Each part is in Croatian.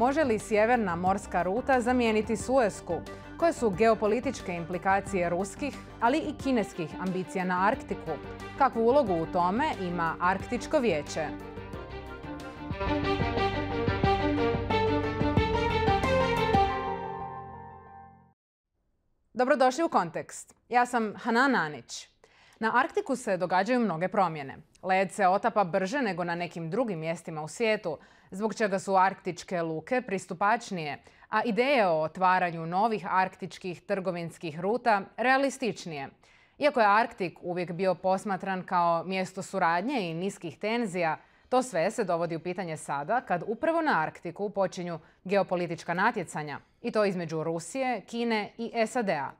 Može li sjeverna morska ruta zamijeniti Suesku? Koje su geopolitičke implikacije ruskih, ali i kineskih ambicija na Arktiku? Kakvu ulogu u tome ima Arktičko vijeće? Dobrodošli u Kontekst. Ja sam Hanan Anić. Na Arktiku se događaju mnoge promjene. Led se otapa brže nego na nekim drugim mjestima u svijetu, zbog čega su arktičke luke pristupačnije, a ideje o otvaranju novih arktičkih trgovinskih ruta realističnije. Iako je Arktik uvijek bio posmatran kao mjesto suradnje i niskih tenzija, to sve se dovodi u pitanje sada kad upravo na Arktiku počinju geopolitička natjecanja, i to između Rusije, Kine i SAD-a.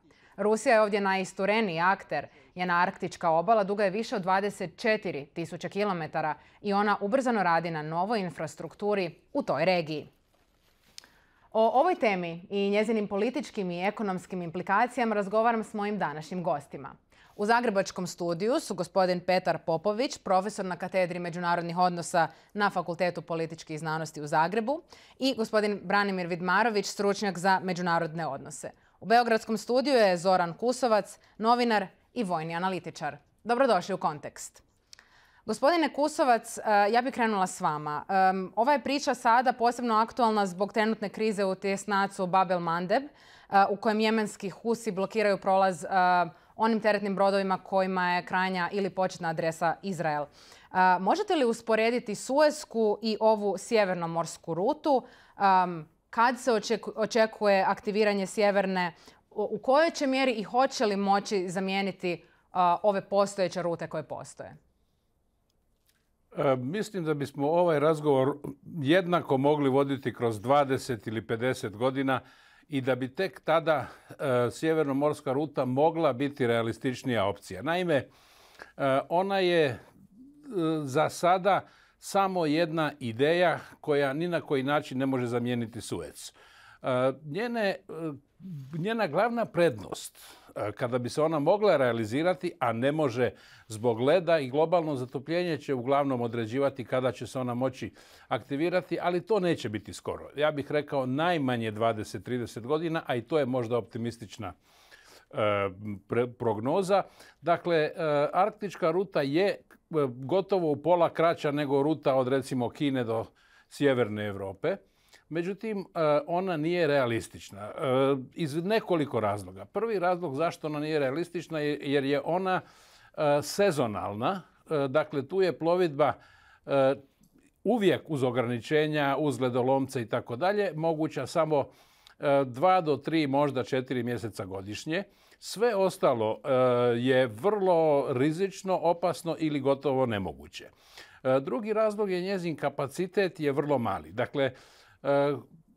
Rusija je ovdje najistureniji akter. Njena arktička obala duga je više od 24.000 km i ona ubrzano radi na novoj infrastrukturi u toj regiji. O ovoj temi i njezinim političkim i ekonomskim implikacijama razgovaram s mojim današnjim gostima. U Zagrebačkom studiju su gospodin Petar Popović, profesor na katedri međunarodnih odnosa na Fakultetu političkih znanosti u Zagrebu i gospodin Branimir Vidmarović, stručnjak za međunarodne odnose. U Beogradskom studiju je Zoran Kusovac, novinar i vojni analitičar. Dobrodošli u Kontekst. Gospodine Kusovac, e, ja bih krenula s vama. E, ova je priča sada posebno aktualna zbog trenutne krize u tjesnacu Babel Mandeb, e, u kojem jemenski husi blokiraju prolaz onim teretnim brodovima kojima je krajnja ili početna adresa Izrael. Možete li usporediti Suesku i ovu sjevernomorsku rutu? kad se očekuje aktiviranje sjeverne, u kojoj će mjeri i hoće li moći zamijeniti ove postojeće rute koje postoje? E, mislim da bismo ovaj razgovor jednako mogli voditi kroz 20 ili 50 godina i da bi tek tada e, sjevernomorska ruta mogla biti realističnija opcija. Naime, e, ona je za sada samo jedna ideja koja ni na koji način ne može zamijeniti suec. E, njene, e, njena glavna prednost e, kada bi se ona mogla realizirati, a ne može zbog leda i globalno zatopljenje će uglavnom određivati kada će se ona moći aktivirati, ali to neće biti skoro. Ja bih rekao najmanje 20-30 godina, a i to je možda optimistična E, prognoza. Dakle, e, arktička ruta je e, gotovo u pola kraća nego ruta od recimo Kine do sjeverne Europe. Međutim, ona nije realistična iz nekoliko razloga. Prvi razlog zašto ona nije realistična je jer je ona sezonalna. Dakle, tu je plovidba uvijek uz ograničenja, uz ledolomce i tako dalje, moguća samo E, dva do tri, možda četiri mjeseca godišnje. Sve ostalo e, je vrlo rizično, opasno ili gotovo nemoguće. E, drugi razlog je njezin kapacitet je vrlo mali. Dakle,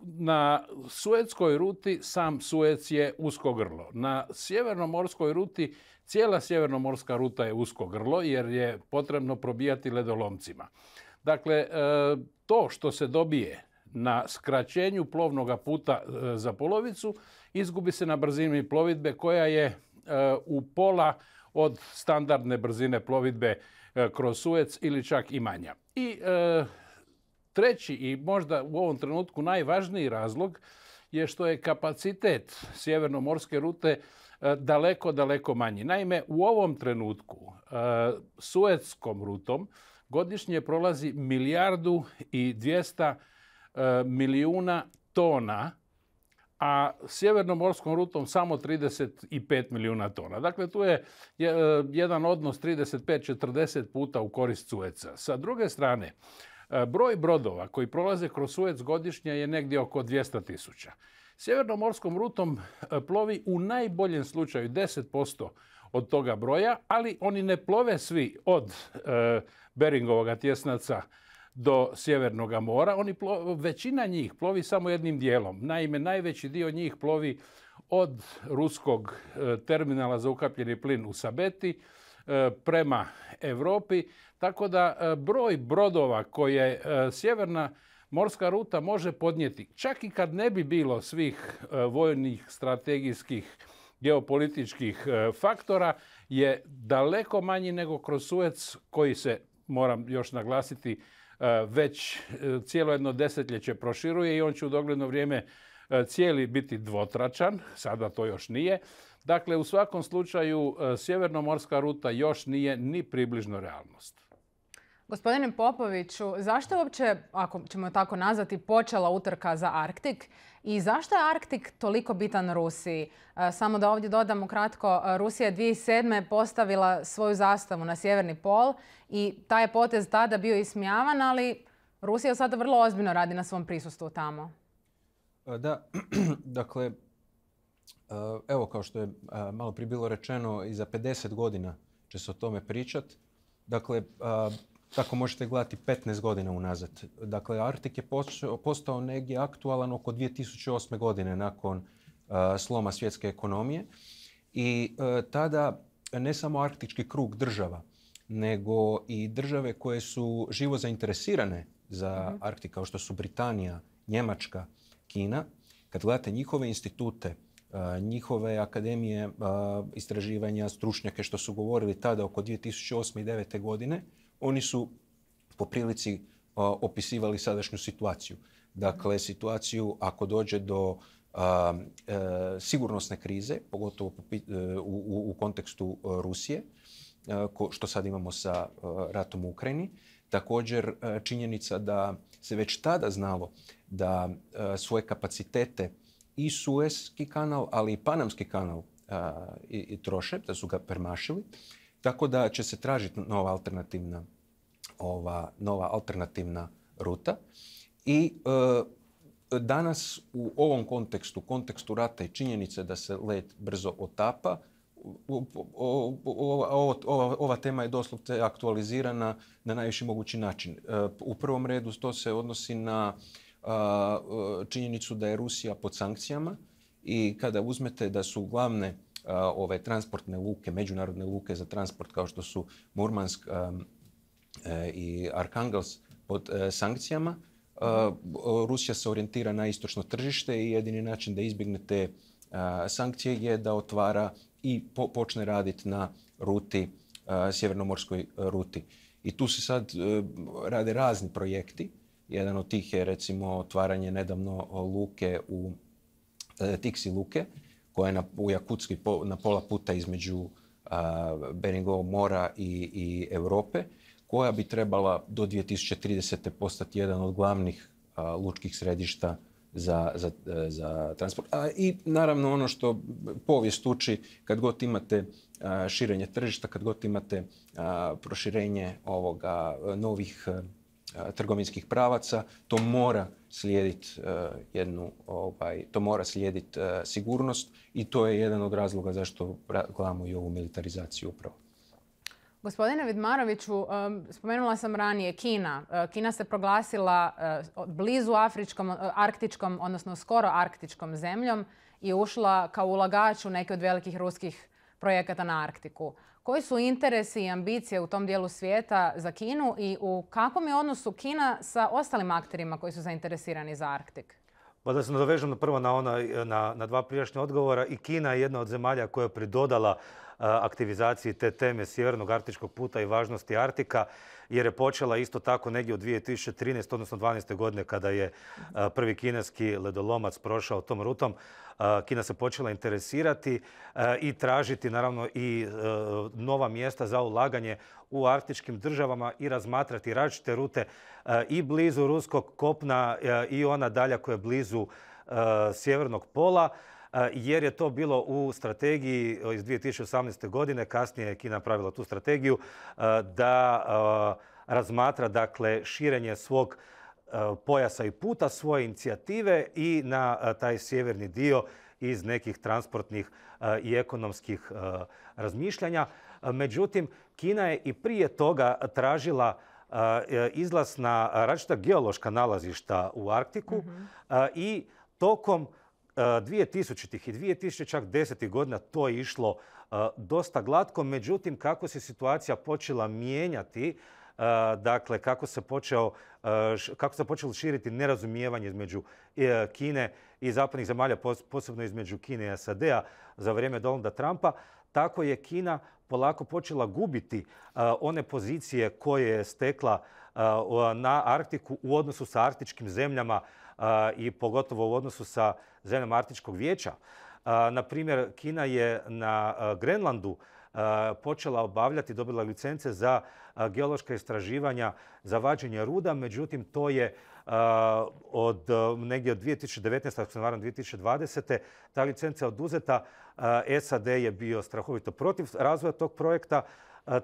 na Suetskoj ruti sam Suec je usko grlo. Na sjevernomorskoj ruti cijela sjevernomorska ruta je usko grlo jer je potrebno probijati ledolomcima. Dakle, to što se dobije na skraćenju plovnog puta e, za polovicu, izgubi se na brzini plovidbe koja je e, u pola od standardne brzine plovidbe e, kroz Suec ili čak i manja. I treći i možda u ovom trenutku najvažniji razlog je što je kapacitet sjevernomorske rute daleko, daleko manji. Naime, u ovom trenutku Suetskom rutom godišnje prolazi milijardu i dvijesta Eh, milijuna tona, a sjevernomorskom rutom samo 35 milijuna tona. Dakle, tu je eh, jedan odnos 35-40 puta u korist Sueca. Sa druge strane, eh, broj brodova koji prolaze kroz Suec godišnje je negdje oko 200 tisuća. Sjevernomorskom rutom plovi u najboljem slučaju 10% od toga broja, ali oni ne plove svi od Beringovog tjesnaca do Sjevernog mora. Oni većina njih plovi samo jednim dijelom. Naime, najveći dio njih plovi od ruskog e, terminala za ukapljeni plin u Sabeti e, prema Europi. Tako da e, broj brodova koje sjeverna morska ruta može podnijeti, čak i kad ne bi bilo svih vojnih strategijskih geopolitičkih faktora, je daleko manji nego kroz Suec koji se, moram još naglasiti, E, već e, cijelo jedno desetljeće proširuje i on će u dogledno vrijeme e, cijeli biti dvotračan, sada to još nije. Dakle, u svakom slučaju, sjevernomorska ruta još nije ni približno realnost. Gospodine Popoviću, zašto uopće, ako ćemo tako nazvati, počela utrka za Arktik? I zašto je Arktik toliko bitan Rusiji? E, samo da ovdje dodamo kratko, e, Rusija je 2007. postavila svoju zastavu na sjeverni pol i taj je potez tada bio ismijavan, ali Rusija sada vrlo ozbiljno radi na svom prisustvu tamo. E, da, dakle, evo kao što je malo prije bilo rečeno, i za 50 godina će se o tome pričat. Dakle, tako možete gledati 15 godina unazad. Dakle, Artik je postao, negdje aktualan oko 2008. godine nakon e, sloma svjetske ekonomije i e, tada ne samo arktički krug država, nego i države koje su živo zainteresirane za mhm. Arktika, kao što su Britanija, Njemačka, Kina. Kad gledate njihove institute, e, njihove akademije istraživanja, stručnjake što su govorili tada oko 2008. i 2009. godine, oni su po prilici uh, opisivali sadašnju situaciju. Dakle, situaciju ako dođe do uh, uh, sigurnosne krize, pogotovo u, kontekstu Rusije, što sad imamo sa ratom u Ukrajini, također činjenica da se već tada znalo da svoje kapacitete i Suezki kanal, ali i Panamski kanal troše, da su ga premašili. Tako da će se tražiti nova alternativna ova nova alternativna ruta i e, danas u ovom kontekstu, kontekstu rata i činjenice da se let brzo otapa, ova, ova tema je doslovce aktualizirana na najviši mogući način. E, u prvom redu to se odnosi na e, činjenicu da je Rusija pod sankcijama i kada uzmete da su glavne ove transportne luke, međunarodne luke za transport kao što su Murmansk, E, i Arkangels pod e, sankcijama. E, Rusija se orijentira na istočno tržište i jedini način da izbjegne te sankcije je da otvara i počne raditi na ruti, sjevernomorskoj ruti. I tu se sad rade razni projekti. Jedan od tih je recimo otvaranje nedavno luke u Tiksi luke koja je u Jakutski na pola puta između Beringovog mora i, i Europe koja bi trebala do 2030. postati jedan od glavnih lučkih središta za, za, za transport. A i naravno ono što povijest uči, kad god imate širenje tržišta, kad god imate proširenje ovoga novih trgovinskih pravaca, to mora slijediti jednu, ovaj, to mora slijediti sigurnost i to je jedan od razloga zašto gledamo i ovu militarizaciju upravo. Gospodine Vidmaroviću, spomenula sam ranije Kina. E, Kina se proglasila e, blizu afričkom, e, arktičkom, odnosno skoro arktičkom zemljom i ušla kao ulagač u neke od velikih ruskih projekata na Arktiku. Koji su interesi i ambicije u tom dijelu svijeta za Kinu i u kakvom je odnosu Kina sa ostalim akterima koji su zainteresirani za Arktik? Pa da se nadovežem prvo na, ona, na, dva prijašnja odgovora. I Kina je jedna od zemalja koja je pridodala aktivizaciji te teme Sjevernog Artičkog puta i važnosti Artika, jer je počela isto tako negdje u 2013. odnosno 2012. godine kada je prvi kineski ledolomac prošao tom rutom. Kina se počela interesirati i tražiti naravno i e, nova mjesta za ulaganje u arktičkim državama i razmatrati različite rute i blizu ruskog kopna i ona dalja koja je blizu sjevernog pola jer je to bilo u strategiji iz 2018. godine, kasnije je Kina pravila tu strategiju, da razmatra dakle širenje svog pojasa i puta svoje inicijative i na taj sjeverni dio iz nekih transportnih i ekonomskih razmišljanja. Međutim, Kina je i prije toga tražila e, izlas na različita geološka nalazišta u Arktiku mhm. i tokom 2000-ih e, i 2010. godina to je išlo e, dosta glatko, međutim kako se situacija počela mijenjati, e, dakle kako se, počeo, kako se počelo širiti nerazumijevanje između Kine i zapadnih zemalja, posebno između Kine i SAD-a za vrijeme Donalda Trumpa, tako je Kina polako počela gubiti one pozicije koje je stekla na Arktiku u odnosu sa arktičkim zemljama i pogotovo u odnosu sa zemljama Artičkog vijeća. Na primjer, Kina je na Grenlandu počela obavljati, dobila licence za geološka istraživanja za vađenje ruda, međutim to je od negdje od 2019. ako se 2020. ta licenca oduzeta. SAD je bio strahovito protiv razvoja tog projekta,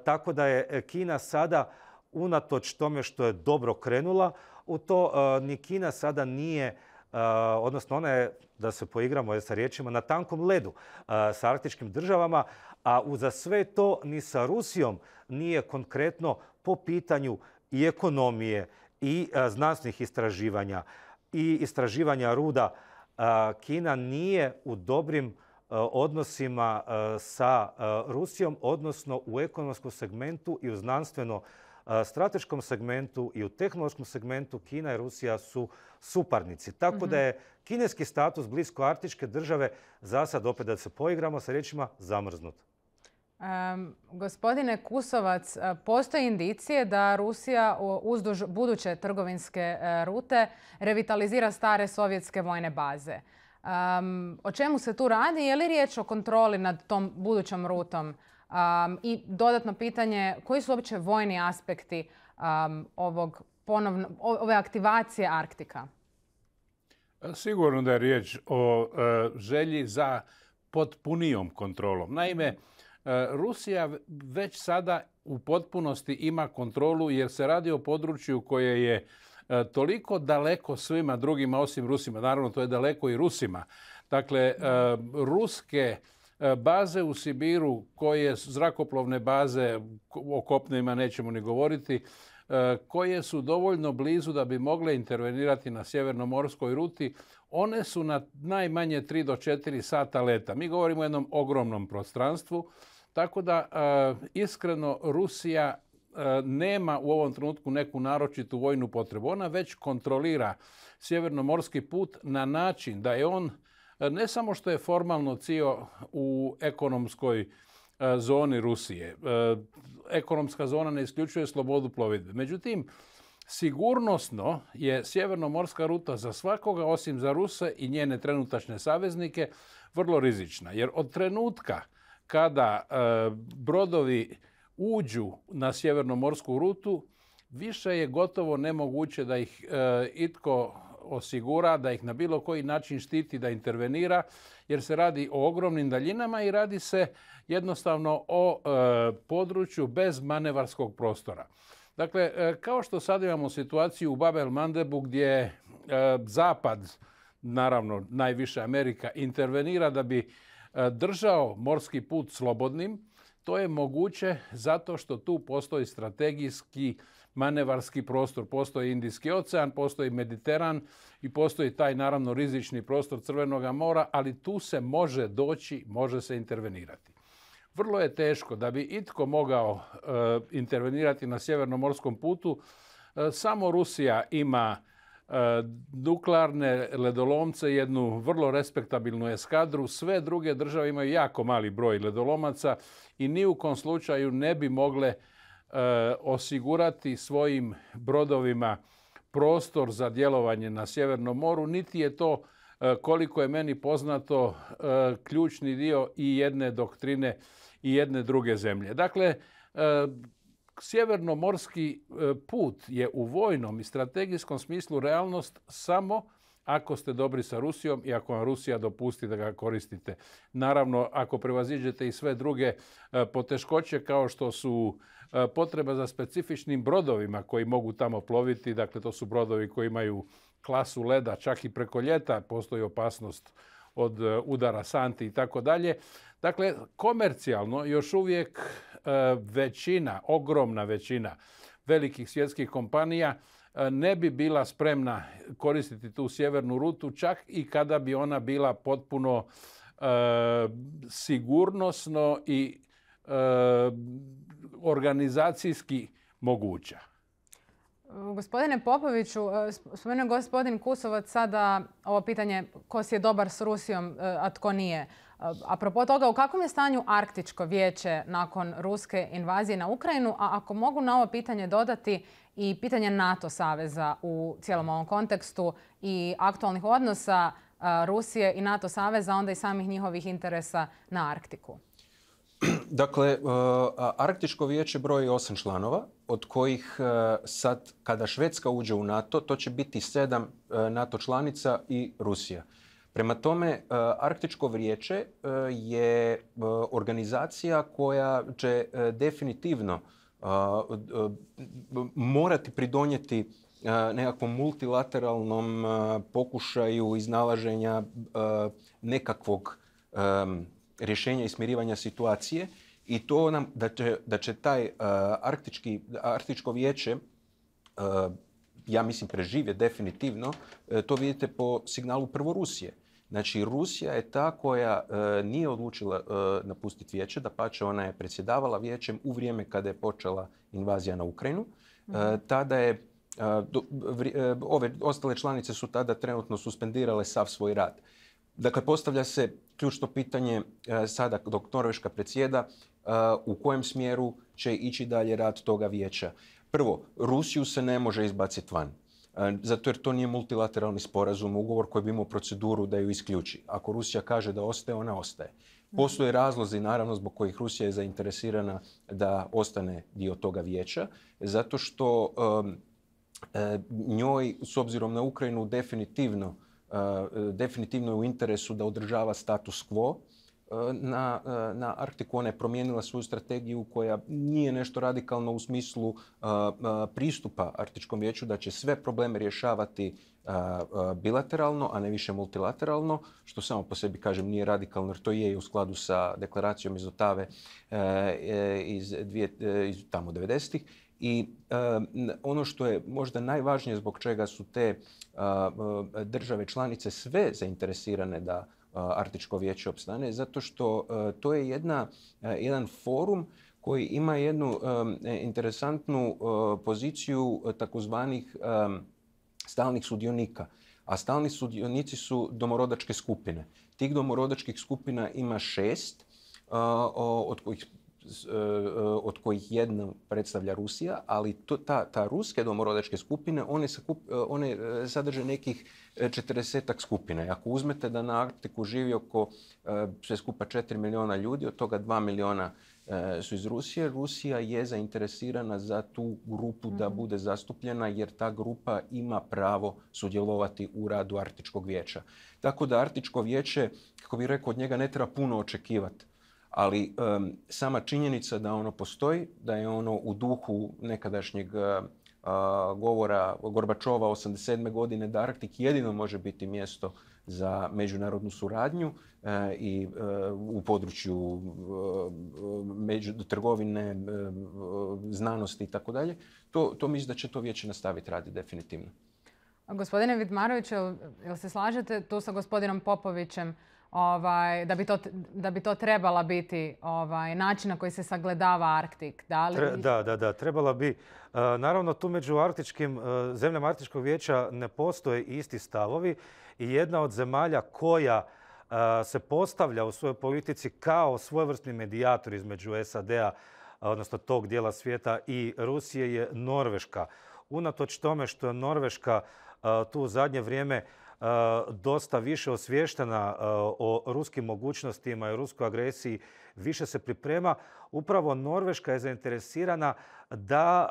tako da je Kina sada unatoč tome što je dobro krenula, u to e, ni Kina sada nije e, odnosno ona je, da se poigramo sa riječima, na tankom ledu e, sa arktičkim državama, a uza sve to ni sa Rusijom nije konkretno po pitanju i ekonomije i znanstvenih istraživanja i istraživanja ruda. Kina nije u dobrim odnosima sa Rusijom, odnosno u ekonomskom segmentu i u znanstveno strateškom segmentu i u tehnološkom segmentu Kina i Rusija su suparnici. Tako da mhm. je kineski status blisko artičke države za sad, opet da se poigramo sa rječima zamrznut. gospodine Kusovac, e, postoje indicije da Rusija uzduž buduće trgovinske e, rute revitalizira stare sovjetske vojne baze. o čemu se tu radi? Je li riječ o kontroli nad tom budućom rutom? I dodatno pitanje, koji su uopće vojni aspekti ovog ponovno, ove aktivacije Arktika? E, sigurno da je riječ o e, želji za potpunijom kontrolom. Naime, e, Rusija već sada u potpunosti ima kontrolu jer se radi o području koje je toliko daleko svima drugima osim Rusima. Naravno, to je daleko i Rusima. Dakle, ruske E, baze u Sibiru, koje zrakoplovne baze, o kopnima nećemo ni govoriti, e, koje su dovoljno blizu da bi mogle intervenirati na sjevernomorskoj ruti, one su na najmanje 3 do 4 sata leta. Mi govorimo o jednom ogromnom prostranstvu, tako da e, iskreno Rusija nema u ovom trenutku neku naročitu vojnu potrebu. Ona već kontrolira sjevernomorski put na način da je on E, ne samo što je formalno cio u ekonomskoj e, zoni Rusije. E, ekonomska zona ne isključuje slobodu plovidbe. Međutim, sigurnosno je sjevernomorska ruta za svakoga, osim za Ruse i njene trenutačne saveznike, vrlo rizična. Jer od trenutka kada brodovi uđu na sjevernomorsku rutu, više je gotovo nemoguće da ih itko osigura, da ih na bilo koji način štiti, da intervenira jer se radi o ogromnim daljinama i radi se jednostavno o e, području bez manevarskog prostora. Dakle, e, kao što sad imamo situaciju u Babel Mandebu gdje e, zapad, naravno najviše Amerika, intervenira da bi držao morski put slobodnim, to je moguće zato što tu postoji strategijski manevarski prostor. Postoji Indijski ocean, postoji Mediteran i postoji taj naravno rizični prostor Crvenoga mora, ali tu se može doći, može se intervenirati. Vrlo je teško da bi itko mogao eh, intervenirati na sjevernomorskom putu. Eh, samo Rusija ima duklarne eh, nuklearne ledolomce, jednu vrlo respektabilnu eskadru. Sve druge države imaju jako mali broj ledolomaca i ni u kom slučaju ne bi mogle E, osigurati svojim brodovima prostor za djelovanje na Sjevernom moru, niti je to e, koliko je meni poznato e, ključni dio i jedne doktrine i jedne druge zemlje. Dakle, sjevernomorski put je u vojnom i strategijskom smislu realnost samo ako ste dobri sa Rusijom i ako vam Rusija dopusti da ga koristite. Naravno, ako prevaziđete i sve druge e, poteškoće kao što su e, potreba za specifičnim brodovima koji mogu tamo ploviti, dakle to su brodovi koji imaju klasu leda, čak i preko ljeta postoji opasnost od e, udara santi i tako dalje. Dakle, komercijalno još uvijek većina, ogromna većina velikih svjetskih kompanija E, ne bi bila spremna koristiti tu sjevernu rutu čak i kada bi ona bila potpuno e, sigurnosno i e, organizacijski moguća. Gospodine Popoviću, spomenuo gospodin Kusovac sada ovo pitanje ko si je dobar s Rusijom, a tko nije. Eh, apropo toga, u kakvom je stanju Arktičko vijeće nakon ruske invazije na Ukrajinu, a ako mogu na ovo pitanje dodati i pitanje NATO saveza u cijelom ovom kontekstu i aktualnih odnosa eh, Rusije i NATO saveza, onda i samih njihovih interesa na Arktiku. Dakle, eh, Arktičko vijeće broji osam članova, od kojih sad kada Švedska uđe u NATO, to će biti sedam NATO članica i Rusija. Prema tome, e, Arktičko vrijeće e, je e, organizacija koja će definitivno morati pridonijeti nekakvom multilateralnom pokušaju iznalaženja nekakvog rješenja i smirivanja situacije i to nam da će, da će taj arktički, arktičko vijeće ja mislim, preživje definitivno, e, to vidite po signalu prvo Rusije. Znači, Rusija je ta koja e, nije odlučila e, napustiti vijeće, da pače ona je predsjedavala vijećem u vrijeme kada je počela invazija na Ukrajinu. Mhm. tada je, ove ostale članice su tada trenutno suspendirale sav svoj rad. Dakle, postavlja se ključno pitanje sada dok Norveška predsjeda u kojem smjeru će ići dalje rad toga vijeća. Prvo, Rusiju se ne može izbaciti van. E, zato jer to nije multilateralni sporazum, ugovor koji bi imao proceduru da ju isključi. Ako Rusija kaže da ostaje, ona ostaje. Postoje razlozi, naravno, zbog kojih Rusija je zainteresirana da ostane dio toga vijeća, zato što e, njoj, s obzirom na Ukrajinu, definitivno, e, definitivno je u interesu da održava status quo, E, na, e, na Arktiku. Ona je promijenila svoju strategiju koja nije nešto radikalno u smislu e, pristupa Arktičkom vijeću da će sve probleme rješavati bilateralno, a ne više multilateralno, što samo po sebi, kažem, nije radikalno, jer to je i u skladu sa deklaracijom iz Otave iz, iz tamo 90-ih. I ono što je možda najvažnije zbog čega su te države članice sve zainteresirane da Eh, Artičko vijeće opstane, zato što eh, to je jedna, eh, jedan forum koji ima jednu interesantnu poziciju takozvanih stalnih sudionika. A stalni sudionici su domorodačke skupine. Tih domorodačkih skupina ima šest, od kojih E, e, od kojih jedna predstavlja Rusija, ali ta, ruske domorodačke skupine, one, e, sadrže nekih 40 skupina. Ako uzmete da na Arktiku živi oko sve skupa 4 miliona ljudi, od toga 2 miliona su iz Rusije. Rusija je zainteresirana za tu grupu da mhm. bude zastupljena jer ta grupa ima pravo sudjelovati u radu Artičkog vijeća. Tako da Arktičko vijeće, kako bih rekao, od njega ne treba puno očekivati ali sama činjenica da ono postoji, da je ono u duhu nekadašnjeg eh, govora Gorbačova 87. godine da Arktik jedino može biti mjesto za međunarodnu suradnju eh, i eh, u području trgovine, znanosti i tako dalje, to mislim da će to vijeće nastaviti raditi definitivno. Gospodine Vidmarović, jel, jel se slažete tu sa gospodinom Popovićem Ovaj, da, bi to, da bi to trebala biti ovaj, način na koji se sagledava Arktik. Da, li... da, da, da, trebala bi. E, naravno, tu među arktičkim, e, zemljama Arktičkog vijeća ne postoje isti stavovi i jedna od zemalja koja e, se postavlja u svojoj politici kao svojevrsni medijator između SAD-a, odnosno tog dijela svijeta i Rusije je Norveška. Unatoč tome što je Norveška tu u zadnje vrijeme E, dosta više osvještena e, o ruskim mogućnostima i ruskoj agresiji, više se priprema. Upravo Norveška je zainteresirana da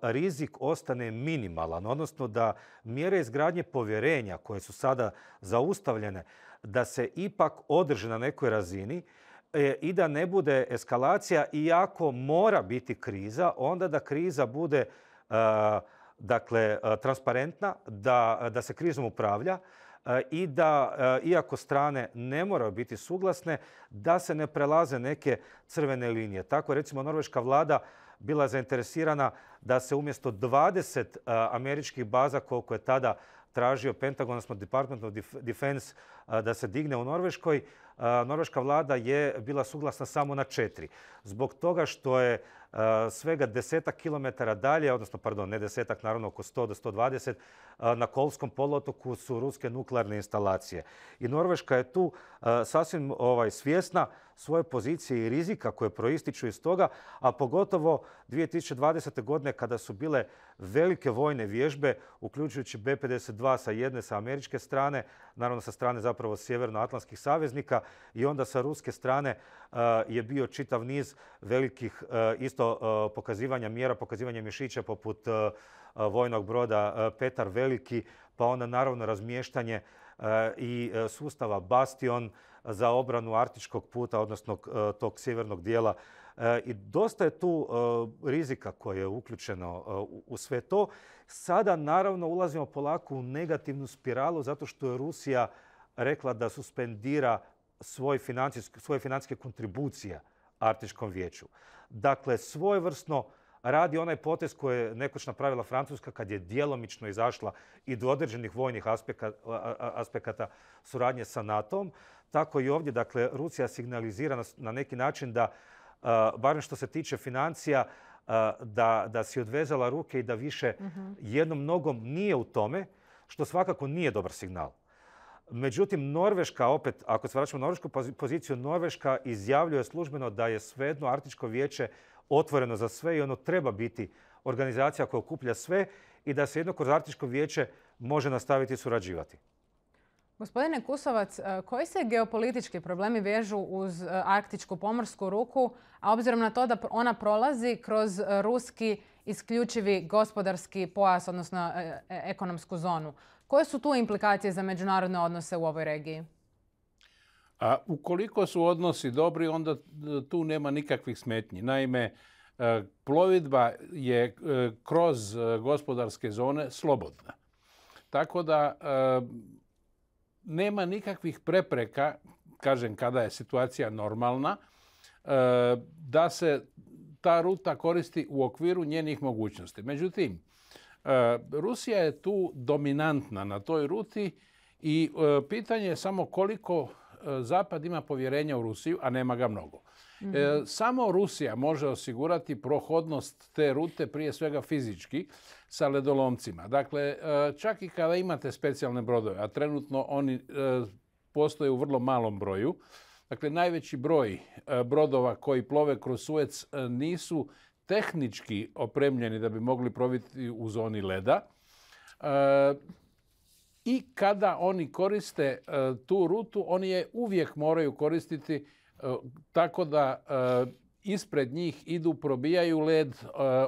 e, rizik ostane minimalan, odnosno da mjere izgradnje povjerenja koje su sada zaustavljene, da se ipak održe na nekoj razini i da ne bude eskalacija, iako mora biti kriza, onda da kriza bude dakle, e, transparentna, da, e, da se krizom upravlja e, i da, iako strane ne moraju biti suglasne, da se ne prelaze neke crvene linije. Tako recimo norveška vlada bila zainteresirana da se umjesto 20 američkih baza koliko je tada tražio Pentagon, odnosno Department of Defense, da se digne u Norveškoj, norveška vlada je bila suglasna samo na četiri. Zbog toga što je svega desetak kilometara dalje, odnosno, pardon, ne desetak, naravno oko 100 do 120, na Kolskom polotoku su ruske nuklearne instalacije. I Norveška je tu sasvim ovaj, svjesna svoje pozicije i rizika koje proističu iz toga, a pogotovo 2020. godine kada su bile velike vojne vježbe, uključujući B-52 sa jedne, sa američke strane, naravno sa strane zapravo sjevernoatlantskih saveznika i onda sa ruske strane e, je bio čitav niz velikih e, isto e, pokazivanja mjera, pokazivanja mišića poput vojnog broda Petar Veliki, pa onda naravno razmještanje i sustava Bastion za obranu Artičkog puta, odnosno tog sjevernog dijela i dosta je tu e, rizika koje je uključeno e, u sve to. Sada naravno ulazimo polako u negativnu spiralu zato što je Rusija rekla da suspendira svoje financijske kontribucije Artiškom vijeću. Dakle, svojevrsno radi onaj potez koji je nekoć napravila Francuska kad je djelomično izašla i do određenih vojnih aspekata suradnje sa NATO-om. Tako i ovdje, dakle, Rusija signalizira na neki način da barem što se tiče financija, da, da si odvezala ruke i da više mhm. jednom nogom nije u tome, što svakako nije dobar signal. Međutim, Norveška, opet, ako se vraćamo na norvešku poziciju, Norveška izjavljuje službeno da je svejedno Artičko vijeće otvoreno za sve i ono treba biti organizacija koja okuplja sve i da se jedno kroz Artičko vijeće može nastaviti surađivati. Gospodine Kusovac, e, koji se geopolitički problemi vežu uz e, arktičku pomorsku ruku, a obzirom na to da ona prolazi kroz e, ruski isključivi gospodarski pojas, odnosno ekonomsku zonu? Koje su tu implikacije za međunarodne odnose u ovoj regiji? A ukoliko su odnosi dobri, onda tu nema nikakvih smetnji. Naime, plovidba je kroz gospodarske zone slobodna. Tako da nema nikakvih prepreka, kažem kada je situacija normalna, e, da se ta ruta koristi u okviru njenih mogućnosti. Međutim, e, Rusija je tu dominantna na toj ruti i e, pitanje je samo koliko Zapad ima povjerenja u Rusiju, a nema ga mnogo. Mhm. Samo Rusija može osigurati prohodnost te rute, prije svega fizički, sa ledolomcima. Dakle, e, čak i kada imate specijalne brodove, a trenutno oni e, postoje u vrlo malom broju, dakle najveći broj e, brodova koji plove kroz Suec nisu tehnički opremljeni da bi mogli proviti u zoni leda. I kada oni koriste tu rutu, oni je uvijek moraju koristiti tako da ispred njih idu, probijaju led,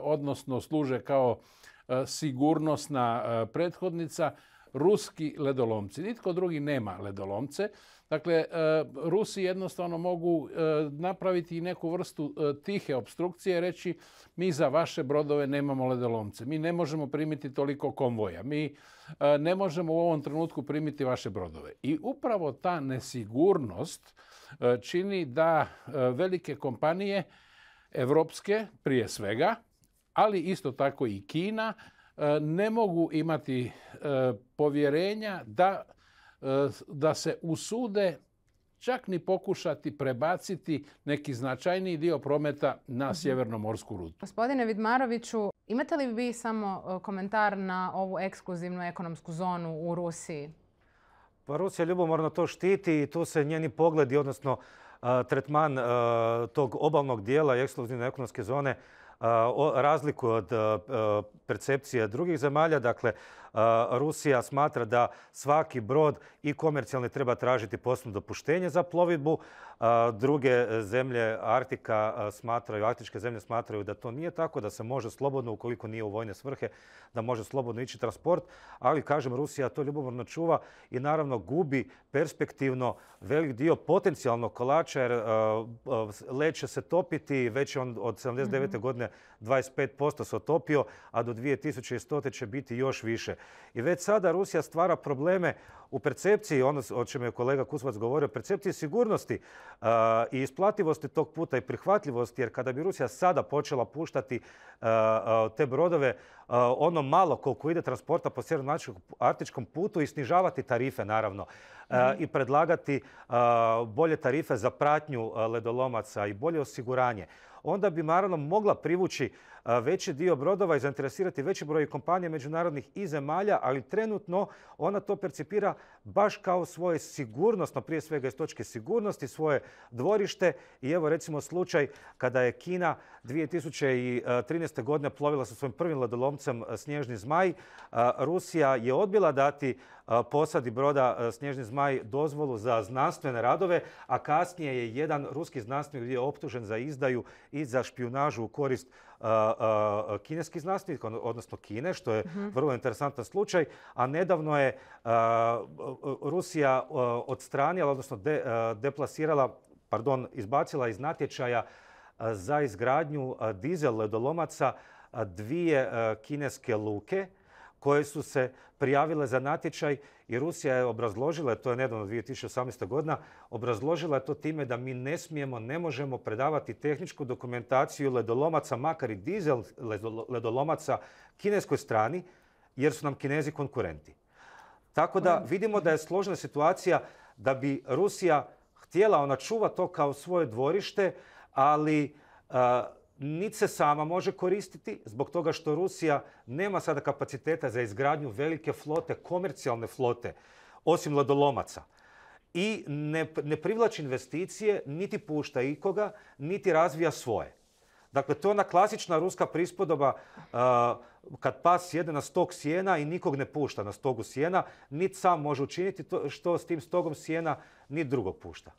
odnosno služe kao E, sigurnosna e, prethodnica, ruski ledolomci. Nitko drugi nema ledolomce. Dakle, e, Rusi jednostavno mogu napraviti i neku vrstu tihe obstrukcije reći mi za vaše brodove nemamo ledolomce, mi ne možemo primiti toliko konvoja, mi ne možemo u ovom trenutku primiti vaše brodove. I upravo ta nesigurnost čini da velike kompanije, evropske prije svega, ali isto tako i Kina, e, ne mogu imati e, povjerenja da, e, da se usude čak ni pokušati prebaciti neki značajniji dio prometa na mhm. sjevernomorsku rutu. Gospodine Vidmaroviću, imate li vi samo komentar na ovu ekskluzivnu ekonomsku zonu u Rusiji? Pa Rusija ljubomorno to štiti i tu se njeni pogledi, odnosno tretman tog obalnog dijela i ekskluzivne ekonomske zone razliku od percepcije drugih zemalja. Dakle, Rusija smatra da svaki brod i komercijalni treba tražiti poslovno dopuštenje za plovidbu. Druge e, zemlje Arktika smatraju, arktičke zemlje smatraju da to nije tako, da se može slobodno, ukoliko nije u vojne svrhe, da može slobodno ići transport. Ali, kažem, Rusija to ljubomorno čuva i naravno gubi perspektivno velik dio potencijalnog kolača jer e, e, leće se topiti, već on od 79. Mhm. godine 25% se otopio, a do 2100. će biti još više. I već sada Rusija stvara probleme u percepciji, ono o čemu je kolega Kusvac govorio, percepciji sigurnosti eh, i isplativosti tog puta i prihvatljivosti, jer kada bi Rusija sada počela puštati eh, eh, te brodove, ono malo koliko ide transporta po Artičkom putu i snižavati tarife, naravno, mhm. i predlagati bolje tarife za pratnju ledolomaca i bolje osiguranje onda bi naravno mogla privući veći dio brodova i zainteresirati veći broj kompanija međunarodnih i zemalja, ali trenutno ona to percipira baš kao svoje sigurnosno, prije svega iz točke sigurnosti, svoje dvorište. I evo recimo slučaj kada je Kina 2013. godine plovila sa svojim prvim ledolomcem Snježni zmaj. Rusija je odbila dati posadi broda Snježni zmaj dozvolu za znanstvene radove, a kasnije je jedan ruski znanstvenik je optužen za izdaju i za špionažu u korist kineski znanstvenik, odnosno Kine, što je mhm. vrlo interesantan slučaj, a nedavno je Rusija odstranila, odnosno deplasirala, pardon, izbacila iz natječaja za izgradnju dizel ledolomaca dvije kineske luke, koje su se prijavile za natječaj i Rusija je obrazložila, to je nedavno 2018. godina, obrazložila je to time da mi ne smijemo, ne možemo predavati tehničku dokumentaciju ledolomaca, makar i dizel ledolomaca kineskoj strani, jer su nam kinezi konkurenti. Tako da vidimo da je složna situacija da bi Rusija htjela, ona čuva to kao svoje dvorište, ali niti se sama može koristiti zbog toga što Rusija nema sada kapaciteta za izgradnju velike flote, komercijalne flote, osim ladolomaca. I ne, ne privlači investicije, niti pušta ikoga, niti razvija svoje. Dakle, to je ona klasična ruska prispodoba uh, kad pas jede na stog sjena i nikog ne pušta na stogu sjena, niti sam može učiniti to, što s tim stogom sjena, niti drugog pušta.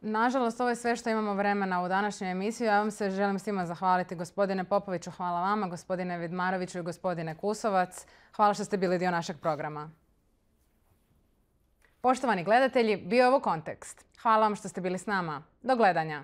Nažalost, ovo je sve što imamo vremena u današnjoj emisiji. Ja vam se želim svima zahvaliti gospodine Popoviću, hvala vama, gospodine Vidmaroviću i gospodine Kusovac. Hvala što ste bili dio našeg programa. Poštovani gledatelji, bio je ovo Kontekst. Hvala vam što ste bili s nama. Do gledanja.